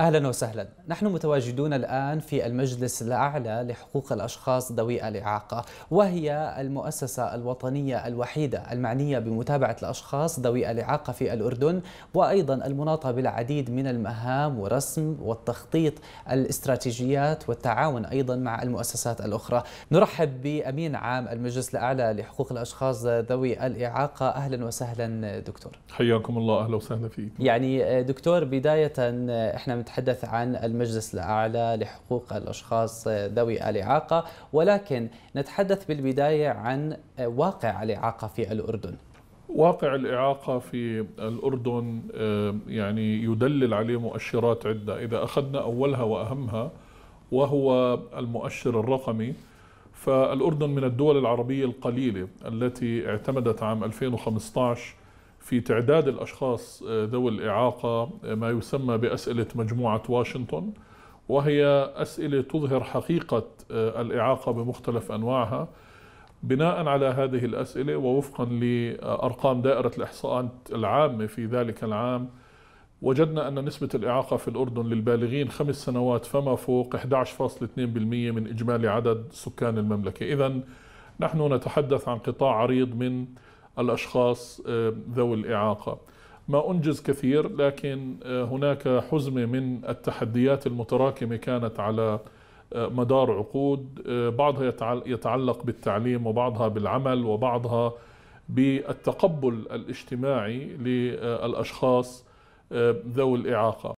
اهلا وسهلا، نحن متواجدون الان في المجلس الاعلى لحقوق الاشخاص ذوي الاعاقه، وهي المؤسسه الوطنيه الوحيده المعنيه بمتابعه الاشخاص ذوي الاعاقه في الاردن، وايضا المناطه بالعديد من المهام ورسم والتخطيط الاستراتيجيات والتعاون ايضا مع المؤسسات الاخرى. نرحب بامين عام المجلس الاعلى لحقوق الاشخاص ذوي الاعاقه، اهلا وسهلا دكتور. حياكم الله، اهلا وسهلا فيك. يعني دكتور بدايه احنا نتحدث عن المجلس الأعلى لحقوق الأشخاص ذوي الإعاقة ولكن نتحدث بالبداية عن واقع الإعاقة في الأردن واقع الإعاقة في الأردن آه، يعني يدلل عليه مؤشرات عدة إذا أخذنا أولها وأهمها وهو المؤشر الرقمي فالأردن من الدول العربية القليلة التي اعتمدت عام 2015 في تعداد الأشخاص آه، ذوي الإعاقة آه، ما يسمى بأسئلة مجموعة واشنطن وهي أسئلة تظهر حقيقة آه، الإعاقة بمختلف أنواعها بناء على هذه الأسئلة ووفقا لأرقام دائرة الإحصاءات العامة في ذلك العام وجدنا أن نسبة الإعاقة في الأردن للبالغين خمس سنوات فما فوق 11.2% من إجمالي عدد سكان المملكة إذا نحن نتحدث عن قطاع عريض من الأشخاص آه، ذوي الإعاقة ما أنجز كثير لكن آه، هناك حزمة من التحديات المتراكمة كانت على آه، مدار عقود بعضها يتعلق بالتعليم وبعضها بالعمل وبعضها بالتقبل الاجتماعي للأشخاص ذوي الإعاقة